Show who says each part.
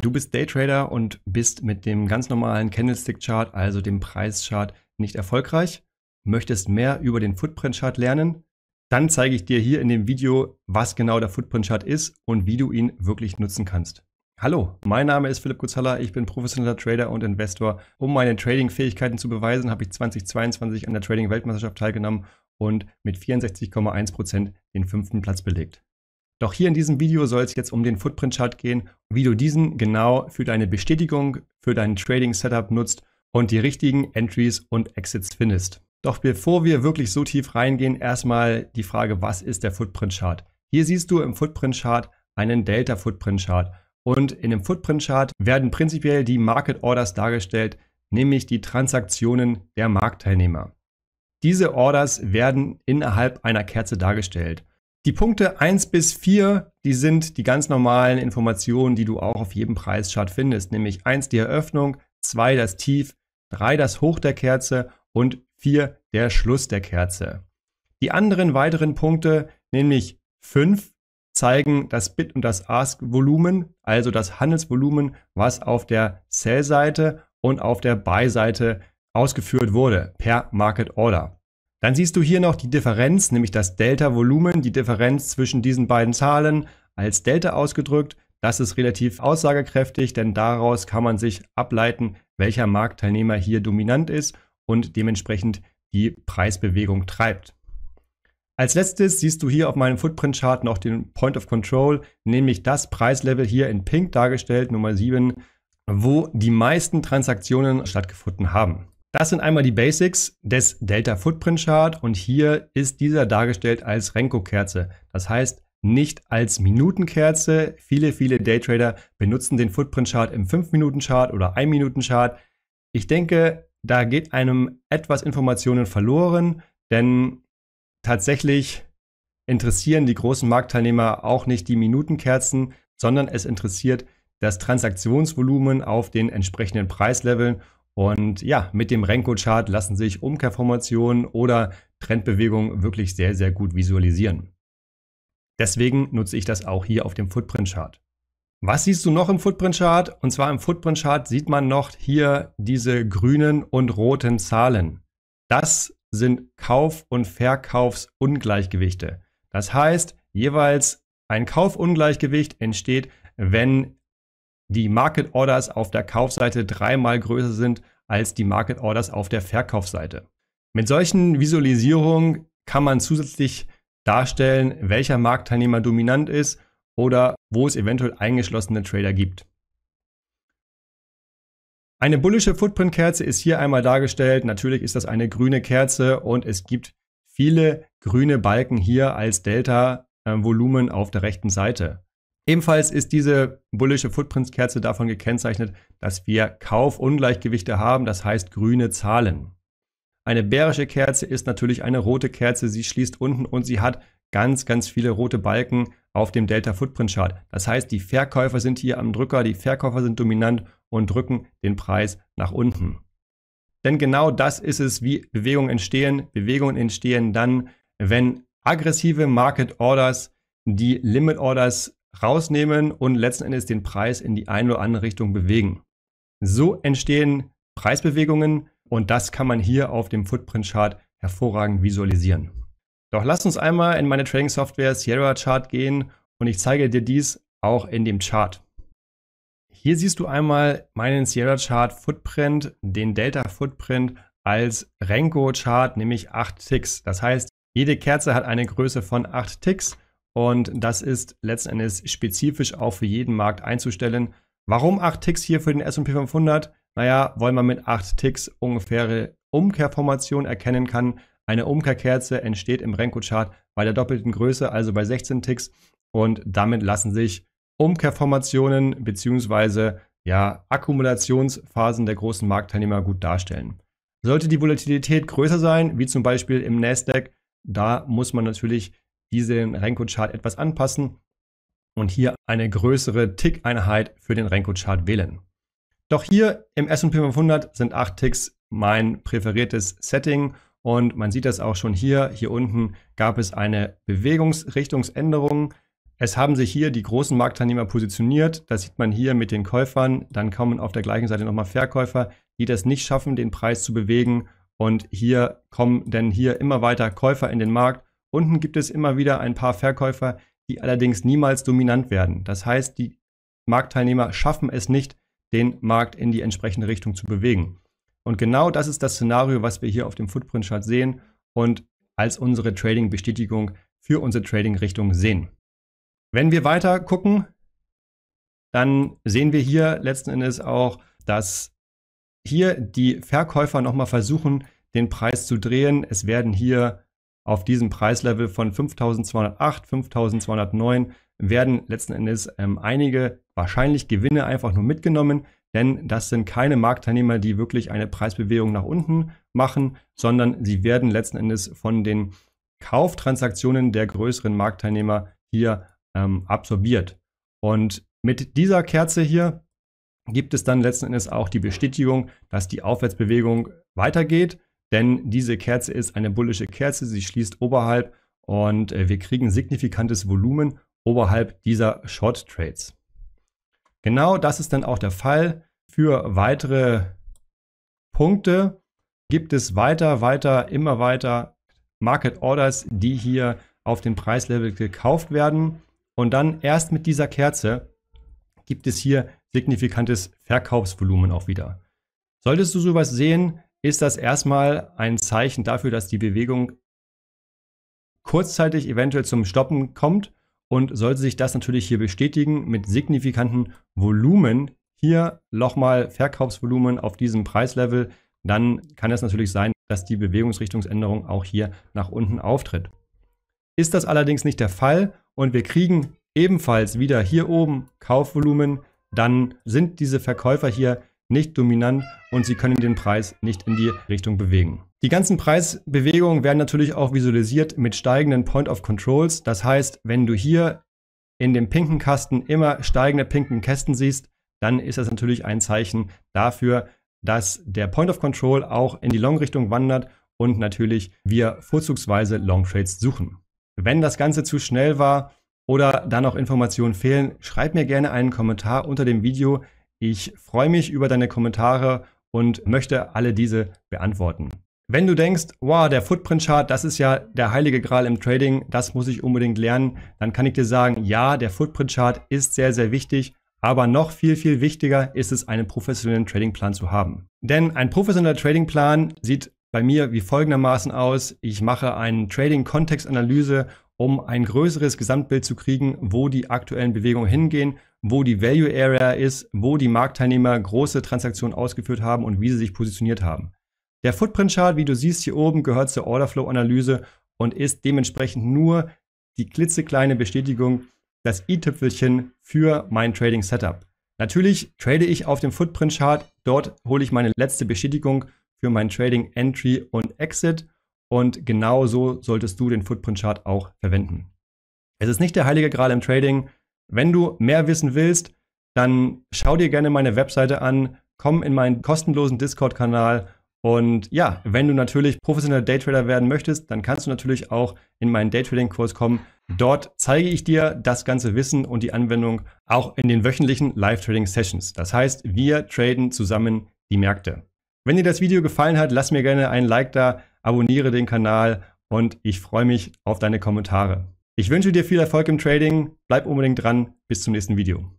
Speaker 1: Du bist Daytrader und bist mit dem ganz normalen Candlestick-Chart, also dem Preischart, nicht erfolgreich, möchtest mehr über den Footprint-Chart lernen, dann zeige ich dir hier in dem Video, was genau der Footprint-Chart ist und wie du ihn wirklich nutzen kannst. Hallo, mein Name ist Philipp Kutzhaller, ich bin professioneller Trader und Investor. Um meine Trading-Fähigkeiten zu beweisen, habe ich 2022 an der Trading-Weltmeisterschaft teilgenommen und mit 64,1% den fünften Platz belegt. Doch hier in diesem Video soll es jetzt um den Footprint-Chart gehen, wie du diesen genau für deine Bestätigung, für dein Trading-Setup nutzt und die richtigen Entries und Exits findest. Doch bevor wir wirklich so tief reingehen, erstmal die Frage, was ist der Footprint-Chart? Hier siehst du im Footprint-Chart einen Delta-Footprint-Chart. Und in dem Footprint-Chart werden prinzipiell die Market Orders dargestellt, nämlich die Transaktionen der Marktteilnehmer. Diese Orders werden innerhalb einer Kerze dargestellt. Die Punkte 1 bis 4, die sind die ganz normalen Informationen, die du auch auf jedem Preischart findest, nämlich 1 die Eröffnung, 2 das Tief, 3 das Hoch der Kerze und 4 der Schluss der Kerze. Die anderen weiteren Punkte, nämlich 5, zeigen das Bid- und das Ask-Volumen, also das Handelsvolumen, was auf der Sell-Seite und auf der Buy-Seite ausgeführt wurde per Market Order. Dann siehst du hier noch die Differenz, nämlich das Delta-Volumen, die Differenz zwischen diesen beiden Zahlen als Delta ausgedrückt. Das ist relativ aussagekräftig, denn daraus kann man sich ableiten, welcher Marktteilnehmer hier dominant ist und dementsprechend die Preisbewegung treibt. Als letztes siehst du hier auf meinem Footprint-Chart noch den Point of Control, nämlich das Preislevel hier in Pink dargestellt, Nummer 7, wo die meisten Transaktionen stattgefunden haben. Das sind einmal die Basics des Delta Footprint Chart und hier ist dieser dargestellt als Renko-Kerze. Das heißt, nicht als Minutenkerze. Viele, viele Daytrader benutzen den Footprint Chart im 5-Minuten-Chart oder 1-Minuten-Chart. Ich denke, da geht einem etwas Informationen verloren, denn tatsächlich interessieren die großen Marktteilnehmer auch nicht die Minutenkerzen, sondern es interessiert das Transaktionsvolumen auf den entsprechenden Preisleveln und ja, mit dem Renko-Chart lassen sich Umkehrformationen oder Trendbewegungen wirklich sehr, sehr gut visualisieren. Deswegen nutze ich das auch hier auf dem Footprint-Chart. Was siehst du noch im Footprint-Chart? Und zwar im Footprint-Chart sieht man noch hier diese grünen und roten Zahlen. Das sind Kauf- und Verkaufsungleichgewichte. Das heißt, jeweils ein Kaufungleichgewicht entsteht, wenn die Market Orders auf der Kaufseite dreimal größer sind als die Market Orders auf der Verkaufseite. Mit solchen Visualisierungen kann man zusätzlich darstellen, welcher Marktteilnehmer dominant ist oder wo es eventuell eingeschlossene Trader gibt. Eine bullische Footprint-Kerze ist hier einmal dargestellt. Natürlich ist das eine grüne Kerze und es gibt viele grüne Balken hier als Delta-Volumen auf der rechten Seite. Ebenfalls ist diese bullische Footprints-Kerze davon gekennzeichnet, dass wir Kaufungleichgewichte haben, das heißt grüne Zahlen. Eine bärische Kerze ist natürlich eine rote Kerze, sie schließt unten und sie hat ganz, ganz viele rote Balken auf dem Delta Footprint Chart. Das heißt, die Verkäufer sind hier am Drücker, die Verkäufer sind dominant und drücken den Preis nach unten. Denn genau das ist es, wie Bewegungen entstehen. Bewegungen entstehen dann, wenn aggressive Market Orders die Limit Orders rausnehmen und letzten Endes den Preis in die eine oder andere Richtung bewegen. So entstehen Preisbewegungen und das kann man hier auf dem Footprint-Chart hervorragend visualisieren. Doch lass uns einmal in meine Trading-Software Sierra Chart gehen und ich zeige dir dies auch in dem Chart. Hier siehst du einmal meinen Sierra Chart Footprint, den Delta Footprint als Renko Chart, nämlich 8 Ticks. Das heißt, jede Kerze hat eine Größe von 8 Ticks und das ist letzten Endes spezifisch auch für jeden Markt einzustellen. Warum 8 Ticks hier für den SP 500? Naja, weil man mit 8 Ticks ungefähre Umkehrformation erkennen kann. Eine Umkehrkerze entsteht im Renko-Chart bei der doppelten Größe, also bei 16 Ticks. Und damit lassen sich Umkehrformationen bzw. ja, Akkumulationsphasen der großen Marktteilnehmer gut darstellen. Sollte die Volatilität größer sein, wie zum Beispiel im Nasdaq, da muss man natürlich diesen Renko-Chart etwas anpassen und hier eine größere Tick-Einheit für den Renko-Chart wählen. Doch hier im S&P 500 sind 8 Ticks mein präferiertes Setting und man sieht das auch schon hier. Hier unten gab es eine Bewegungsrichtungsänderung. Es haben sich hier die großen Marktteilnehmer positioniert. Das sieht man hier mit den Käufern. Dann kommen auf der gleichen Seite nochmal Verkäufer, die das nicht schaffen, den Preis zu bewegen. Und hier kommen denn hier immer weiter Käufer in den Markt Unten gibt es immer wieder ein paar Verkäufer, die allerdings niemals dominant werden. Das heißt, die Marktteilnehmer schaffen es nicht, den Markt in die entsprechende Richtung zu bewegen. Und genau das ist das Szenario, was wir hier auf dem Footprint-Chart sehen und als unsere Trading-Bestätigung für unsere Trading-Richtung sehen. Wenn wir weiter gucken, dann sehen wir hier letzten Endes auch, dass hier die Verkäufer nochmal versuchen, den Preis zu drehen. Es werden hier auf diesem Preislevel von 5208, 5209 werden letzten Endes ähm, einige wahrscheinlich Gewinne einfach nur mitgenommen, denn das sind keine Marktteilnehmer, die wirklich eine Preisbewegung nach unten machen, sondern sie werden letzten Endes von den Kauftransaktionen der größeren Marktteilnehmer hier ähm, absorbiert. Und mit dieser Kerze hier gibt es dann letzten Endes auch die Bestätigung, dass die Aufwärtsbewegung weitergeht denn diese Kerze ist eine bullische Kerze, sie schließt oberhalb und äh, wir kriegen signifikantes Volumen oberhalb dieser Short Trades. Genau das ist dann auch der Fall. Für weitere Punkte gibt es weiter, weiter, immer weiter Market Orders, die hier auf dem Preislevel gekauft werden. Und dann erst mit dieser Kerze gibt es hier signifikantes Verkaufsvolumen auch wieder. Solltest du sowas sehen, ist das erstmal ein Zeichen dafür, dass die Bewegung kurzzeitig eventuell zum Stoppen kommt und sollte sich das natürlich hier bestätigen mit signifikanten Volumen, hier nochmal Verkaufsvolumen auf diesem Preislevel, dann kann es natürlich sein, dass die Bewegungsrichtungsänderung auch hier nach unten auftritt. Ist das allerdings nicht der Fall und wir kriegen ebenfalls wieder hier oben Kaufvolumen, dann sind diese Verkäufer hier nicht dominant und sie können den Preis nicht in die Richtung bewegen. Die ganzen Preisbewegungen werden natürlich auch visualisiert mit steigenden Point of Controls. Das heißt, wenn du hier in dem pinken Kasten immer steigende pinken Kästen siehst, dann ist das natürlich ein Zeichen dafür, dass der Point of Control auch in die Long-Richtung wandert und natürlich wir vorzugsweise Long Trades suchen. Wenn das Ganze zu schnell war oder da noch Informationen fehlen, schreib mir gerne einen Kommentar unter dem Video. Ich freue mich über deine Kommentare und möchte alle diese beantworten. Wenn du denkst, wow, der Footprint Chart, das ist ja der heilige Gral im Trading, das muss ich unbedingt lernen, dann kann ich dir sagen, ja, der Footprint Chart ist sehr, sehr wichtig, aber noch viel, viel wichtiger ist es, einen professionellen Tradingplan zu haben. Denn ein professioneller Tradingplan sieht bei mir wie folgendermaßen aus. Ich mache eine Trading-Kontextanalyse, um ein größeres Gesamtbild zu kriegen, wo die aktuellen Bewegungen hingehen wo die Value Area ist, wo die Marktteilnehmer große Transaktionen ausgeführt haben und wie sie sich positioniert haben. Der Footprint Chart, wie du siehst hier oben, gehört zur Orderflow Analyse und ist dementsprechend nur die klitzekleine Bestätigung, das i-Tüpfelchen für mein Trading Setup. Natürlich trade ich auf dem Footprint Chart, dort hole ich meine letzte Bestätigung für mein Trading Entry und Exit und genau so solltest du den Footprint Chart auch verwenden. Es ist nicht der heilige Gral im Trading, wenn du mehr wissen willst, dann schau dir gerne meine Webseite an, komm in meinen kostenlosen Discord-Kanal und ja, wenn du natürlich professioneller Daytrader werden möchtest, dann kannst du natürlich auch in meinen Daytrading-Kurs kommen. Dort zeige ich dir das ganze Wissen und die Anwendung auch in den wöchentlichen Live-Trading-Sessions. Das heißt, wir traden zusammen die Märkte. Wenn dir das Video gefallen hat, lass mir gerne ein Like da, abonniere den Kanal und ich freue mich auf deine Kommentare. Ich wünsche dir viel Erfolg im Trading, bleib unbedingt dran, bis zum nächsten Video.